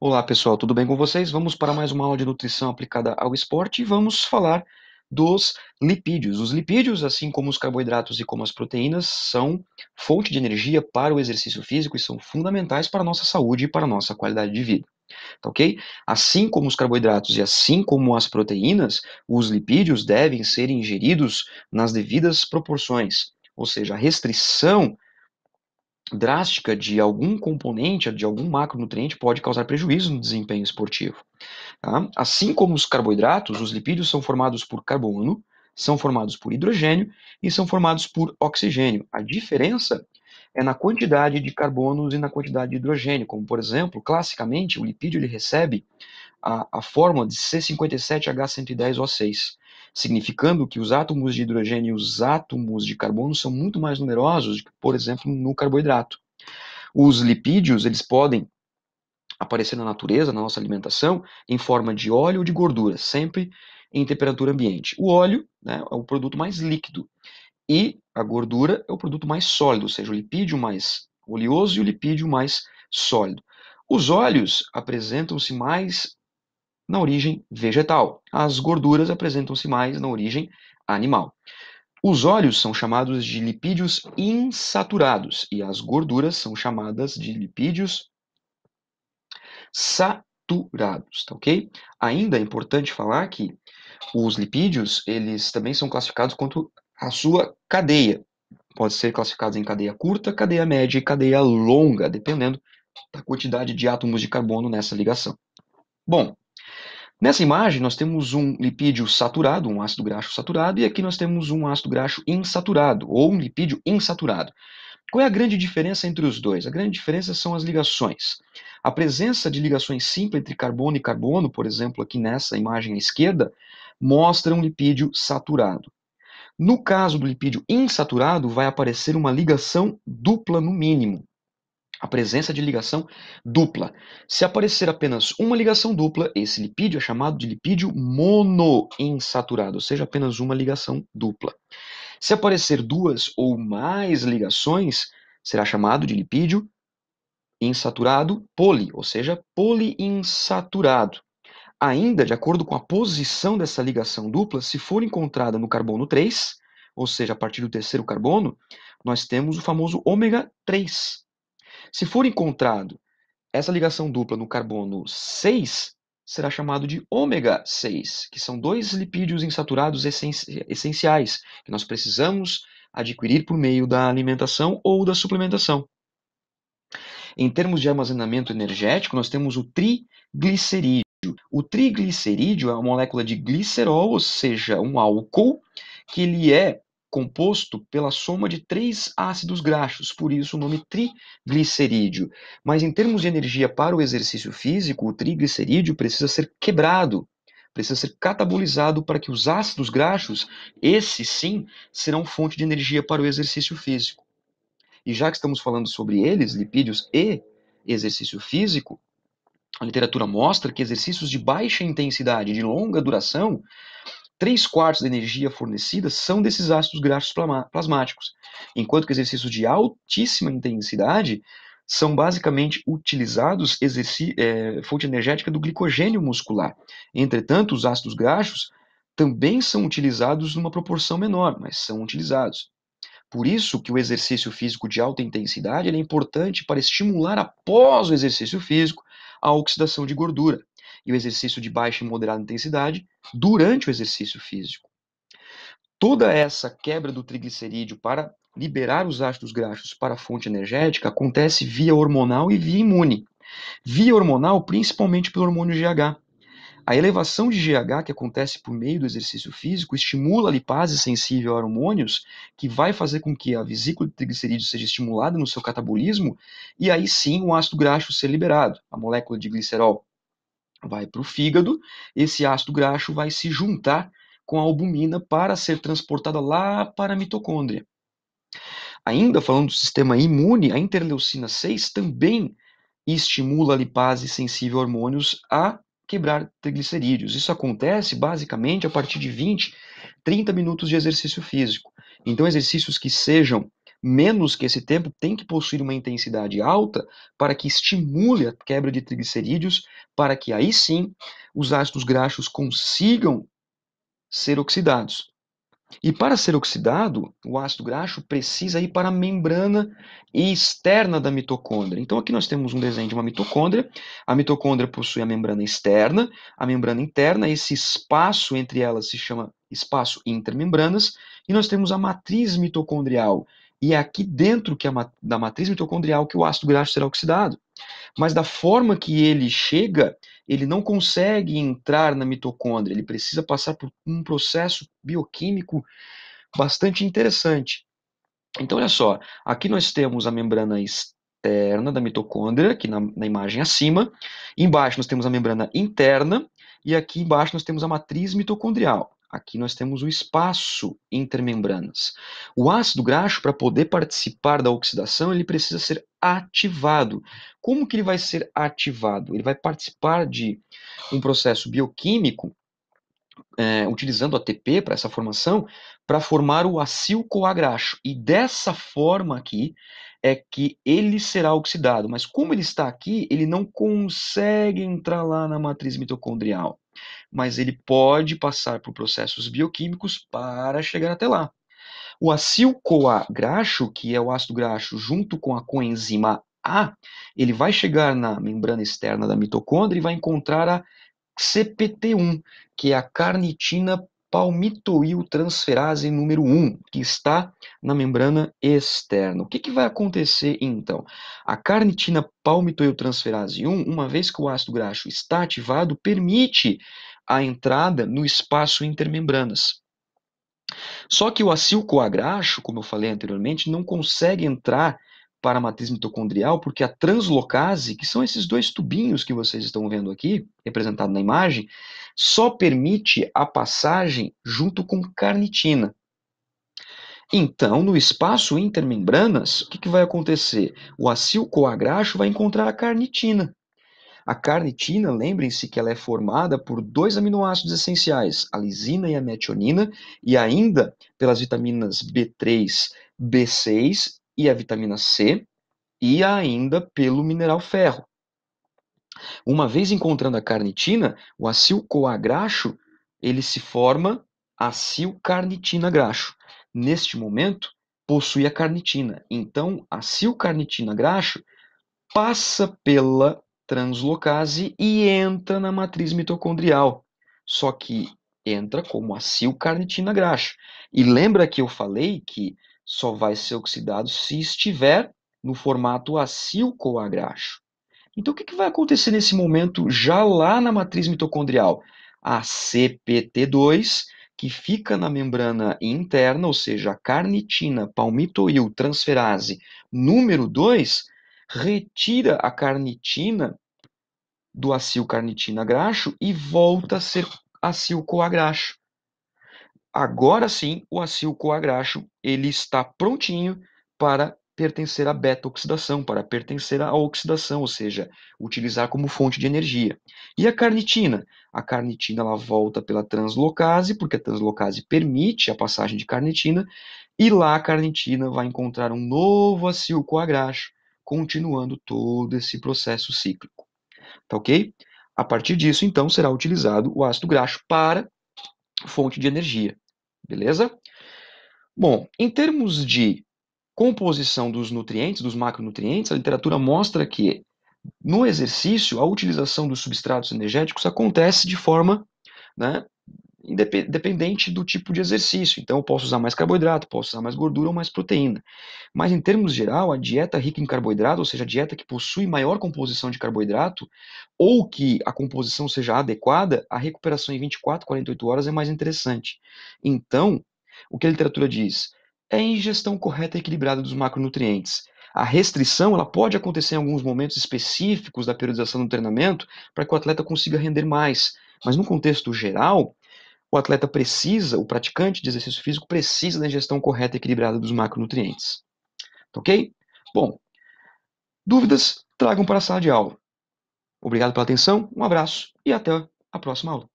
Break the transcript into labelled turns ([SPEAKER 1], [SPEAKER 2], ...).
[SPEAKER 1] Olá pessoal, tudo bem com vocês? Vamos para mais uma aula de nutrição aplicada ao esporte e vamos falar dos lipídios. Os lipídios, assim como os carboidratos e como as proteínas, são fonte de energia para o exercício físico e são fundamentais para a nossa saúde e para a nossa qualidade de vida. Tá ok? Assim como os carboidratos e assim como as proteínas, os lipídios devem ser ingeridos nas devidas proporções, ou seja, a restrição drástica de algum componente, de algum macronutriente, pode causar prejuízo no desempenho esportivo. Tá? Assim como os carboidratos, os lipídios são formados por carbono, são formados por hidrogênio e são formados por oxigênio. A diferença é na quantidade de carbonos e na quantidade de hidrogênio, como por exemplo, classicamente, o lipídio ele recebe a, a fórmula de C57H110O6 significando que os átomos de hidrogênio e os átomos de carbono são muito mais numerosos, por exemplo, no carboidrato. Os lipídios, eles podem aparecer na natureza, na nossa alimentação, em forma de óleo ou de gordura, sempre em temperatura ambiente. O óleo né, é o produto mais líquido e a gordura é o produto mais sólido, ou seja, o lipídio mais oleoso e o lipídio mais sólido. Os óleos apresentam-se mais na origem vegetal. As gorduras apresentam-se mais na origem animal. Os óleos são chamados de lipídios insaturados e as gorduras são chamadas de lipídios saturados, tá ok? Ainda é importante falar que os lipídios, eles também são classificados quanto à sua cadeia. Pode ser classificados em cadeia curta, cadeia média e cadeia longa, dependendo da quantidade de átomos de carbono nessa ligação. Bom, Nessa imagem, nós temos um lipídio saturado, um ácido graxo saturado, e aqui nós temos um ácido graxo insaturado, ou um lipídio insaturado. Qual é a grande diferença entre os dois? A grande diferença são as ligações. A presença de ligações simples entre carbono e carbono, por exemplo, aqui nessa imagem à esquerda, mostra um lipídio saturado. No caso do lipídio insaturado, vai aparecer uma ligação dupla no mínimo a presença de ligação dupla. Se aparecer apenas uma ligação dupla, esse lipídio é chamado de lipídio monoinsaturado, ou seja, apenas uma ligação dupla. Se aparecer duas ou mais ligações, será chamado de lipídio insaturado poli, ou seja, poliinsaturado. Ainda, de acordo com a posição dessa ligação dupla, se for encontrada no carbono 3, ou seja, a partir do terceiro carbono, nós temos o famoso ômega 3 se for encontrado essa ligação dupla no carbono 6, será chamado de ômega 6, que são dois lipídios insaturados essenciais que nós precisamos adquirir por meio da alimentação ou da suplementação. Em termos de armazenamento energético, nós temos o triglicerídeo. O triglicerídeo é uma molécula de glicerol, ou seja, um álcool, que ele é composto pela soma de três ácidos graxos, por isso o nome triglicerídeo. Mas em termos de energia para o exercício físico, o triglicerídeo precisa ser quebrado, precisa ser catabolizado para que os ácidos graxos, esse sim, serão fonte de energia para o exercício físico. E já que estamos falando sobre eles, lipídios e exercício físico, a literatura mostra que exercícios de baixa intensidade, de longa duração, 3 quartos da energia fornecida são desses ácidos graxos plasmáticos, enquanto que exercícios de altíssima intensidade são basicamente utilizados é, fonte energética do glicogênio muscular. Entretanto, os ácidos graxos também são utilizados numa proporção menor, mas são utilizados. Por isso que o exercício físico de alta intensidade é importante para estimular após o exercício físico a oxidação de gordura, e o exercício de baixa e moderada intensidade durante o exercício físico. Toda essa quebra do triglicerídeo para liberar os ácidos graxos para a fonte energética acontece via hormonal e via imune. Via hormonal, principalmente pelo hormônio GH. A elevação de GH que acontece por meio do exercício físico estimula a lipase sensível a hormônios, que vai fazer com que a vesícula de triglicerídeo seja estimulada no seu catabolismo e aí sim o ácido graxo ser liberado, a molécula de glicerol vai para o fígado, esse ácido graxo vai se juntar com a albumina para ser transportada lá para a mitocôndria. Ainda falando do sistema imune, a interleucina 6 também estimula a lipase sensível a hormônios a quebrar triglicerídeos. Isso acontece basicamente a partir de 20, 30 minutos de exercício físico. Então, exercícios que sejam menos que esse tempo tem que possuir uma intensidade alta para que estimule a quebra de triglicerídeos, para que aí sim os ácidos graxos consigam ser oxidados. E para ser oxidado, o ácido graxo precisa ir para a membrana externa da mitocôndria. Então aqui nós temos um desenho de uma mitocôndria. A mitocôndria possui a membrana externa, a membrana interna, esse espaço entre elas se chama espaço intermembranas, e nós temos a matriz mitocondrial, e é aqui dentro que da matriz mitocondrial que o ácido graxo será oxidado. Mas da forma que ele chega, ele não consegue entrar na mitocôndria, ele precisa passar por um processo bioquímico bastante interessante. Então, olha só, aqui nós temos a membrana externa da mitocôndria, aqui na, na imagem acima, embaixo nós temos a membrana interna, e aqui embaixo nós temos a matriz mitocondrial. Aqui nós temos o espaço entre membranas. O ácido graxo, para poder participar da oxidação, ele precisa ser ativado. Como que ele vai ser ativado? Ele vai participar de um processo bioquímico, é, utilizando ATP para essa formação, para formar o acil-CoA graxo. E dessa forma aqui, é que ele será oxidado. Mas como ele está aqui, ele não consegue entrar lá na matriz mitocondrial mas ele pode passar por processos bioquímicos para chegar até lá. O acil-CoA graxo, que é o ácido graxo junto com a coenzima A, ele vai chegar na membrana externa da mitocôndria e vai encontrar a CPT1, que é a carnitina palmitoiltransferase número 1, que está na membrana externa. O que, que vai acontecer então? A carnitina palmitoiltransferase 1, uma vez que o ácido graxo está ativado, permite a entrada no espaço intermembranas. Só que o acilcoagracho, como eu falei anteriormente, não consegue entrar para a matriz mitocondrial porque a translocase, que são esses dois tubinhos que vocês estão vendo aqui, representado na imagem, só permite a passagem junto com carnitina. Então, no espaço intermembranas, o que, que vai acontecer? O acilcoagracho vai encontrar a carnitina. A carnitina, lembrem-se que ela é formada por dois aminoácidos essenciais, a lisina e a metionina, e ainda pelas vitaminas B3, B6 e a vitamina C, e ainda pelo mineral ferro. Uma vez encontrando a carnitina, o acil-CoA graxo, ele se forma acil-carnitina graxo. Neste momento, possui a carnitina. Então, a acilcarnitina graxo passa pela translocase e entra na matriz mitocondrial. Só que entra como carnitina graxa. E lembra que eu falei que só vai ser oxidado se estiver no formato acil-CoA graxo. Então, o que, que vai acontecer nesse momento, já lá na matriz mitocondrial? A CPT2, que fica na membrana interna, ou seja, a carnitina palmitoil transferase número 2, retira a carnitina do carnitina graxo e volta a ser acil coagraxo. Agora sim, o acil coagraxo ele está prontinho para pertencer à beta-oxidação, para pertencer à oxidação, ou seja, utilizar como fonte de energia. E a carnitina? A carnitina ela volta pela translocase, porque a translocase permite a passagem de carnitina, e lá a carnitina vai encontrar um novo acil coagraxo continuando todo esse processo cíclico. Tá ok? A partir disso, então, será utilizado o ácido graxo para fonte de energia. Beleza? Bom, em termos de composição dos nutrientes, dos macronutrientes, a literatura mostra que no exercício a utilização dos substratos energéticos acontece de forma né, independente do tipo de exercício. Então, eu posso usar mais carboidrato, posso usar mais gordura ou mais proteína. Mas, em termos geral, a dieta rica em carboidrato, ou seja, a dieta que possui maior composição de carboidrato, ou que a composição seja adequada, a recuperação em 24, 48 horas é mais interessante. Então, o que a literatura diz? É a ingestão correta e equilibrada dos macronutrientes. A restrição ela pode acontecer em alguns momentos específicos da periodização do treinamento para que o atleta consiga render mais. Mas no contexto geral, o atleta precisa, o praticante de exercício físico precisa da ingestão correta e equilibrada dos macronutrientes. Tá ok? Bom, dúvidas tragam para a sala de aula. Obrigado pela atenção, um abraço e até a próxima aula.